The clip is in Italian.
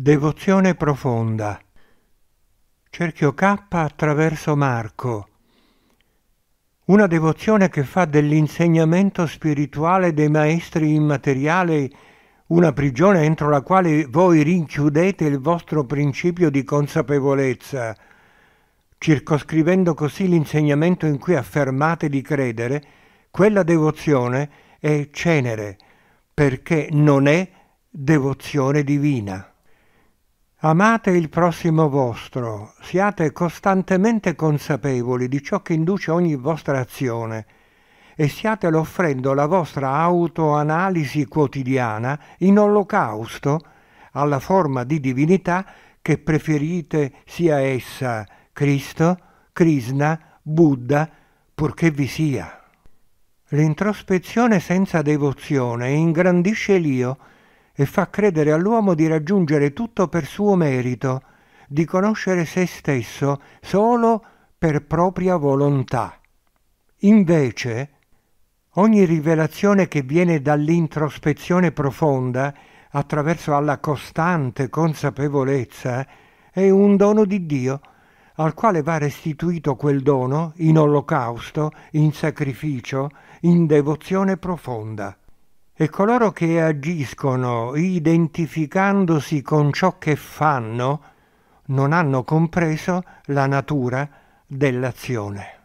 Devozione profonda. Cerchio K attraverso Marco. Una devozione che fa dell'insegnamento spirituale dei maestri immateriali una prigione entro la quale voi rinchiudete il vostro principio di consapevolezza, circoscrivendo così l'insegnamento in cui affermate di credere, quella devozione è cenere, perché non è devozione divina. Amate il prossimo vostro, siate costantemente consapevoli di ciò che induce ogni vostra azione e siatelo offrendo la vostra autoanalisi quotidiana in olocausto alla forma di divinità che preferite sia essa Cristo, Krishna, Buddha, purché vi sia. L'introspezione senza devozione ingrandisce l'io e fa credere all'uomo di raggiungere tutto per suo merito, di conoscere se stesso solo per propria volontà. Invece, ogni rivelazione che viene dall'introspezione profonda, attraverso alla costante consapevolezza, è un dono di Dio, al quale va restituito quel dono in olocausto, in sacrificio, in devozione profonda e coloro che agiscono identificandosi con ciò che fanno non hanno compreso la natura dell'azione.